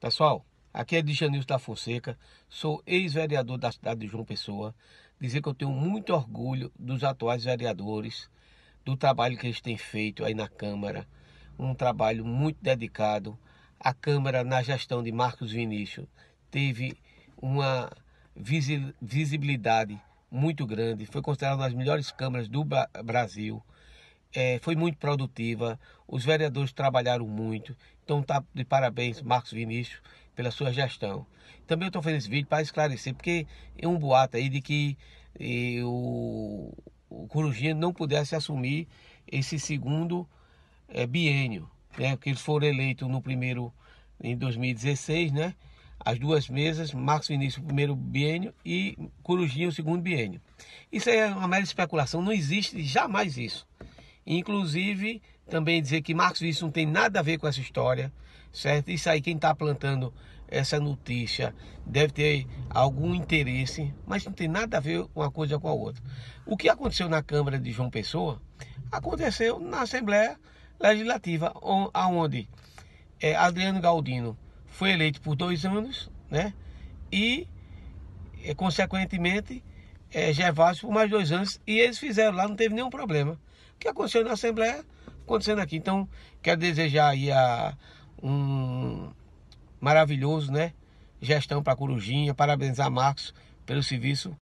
Pessoal, aqui é Dijanilson da Fonseca, sou ex-vereador da cidade de João Pessoa. Dizer que eu tenho muito orgulho dos atuais vereadores, do trabalho que eles têm feito aí na Câmara, um trabalho muito dedicado. A Câmara, na gestão de Marcos Vinícius, teve uma visibilidade muito grande, foi considerada uma das melhores câmaras do Brasil é, foi muito produtiva, os vereadores trabalharam muito, então tá de parabéns Marcos Vinícius pela sua gestão. Também estou fazendo esse vídeo para esclarecer, porque é um boato aí de que e, eh, o, o Corujinha não pudesse assumir esse segundo é, biênio, né? porque eles foram eleitos no primeiro, em 2016, né? as duas mesas, Marcos Vinícius o primeiro biênio e Corujinha o segundo biênio. Isso é uma mera especulação, não existe jamais isso. Inclusive, também dizer que Marcos Vinícius não tem nada a ver com essa história, certo? Isso aí, quem está plantando essa notícia deve ter algum interesse, mas não tem nada a ver uma coisa com a outra. O que aconteceu na Câmara de João Pessoa aconteceu na Assembleia Legislativa, onde é, Adriano Galdino foi eleito por dois anos, né? E, é, consequentemente, é, Gervásio por mais dois anos, e eles fizeram lá, não teve nenhum problema que aconteceu na Assembleia, acontecendo aqui. Então, quero desejar aí a, um maravilhoso, né? Gestão para Corujinha, parabenizar Marcos pelo serviço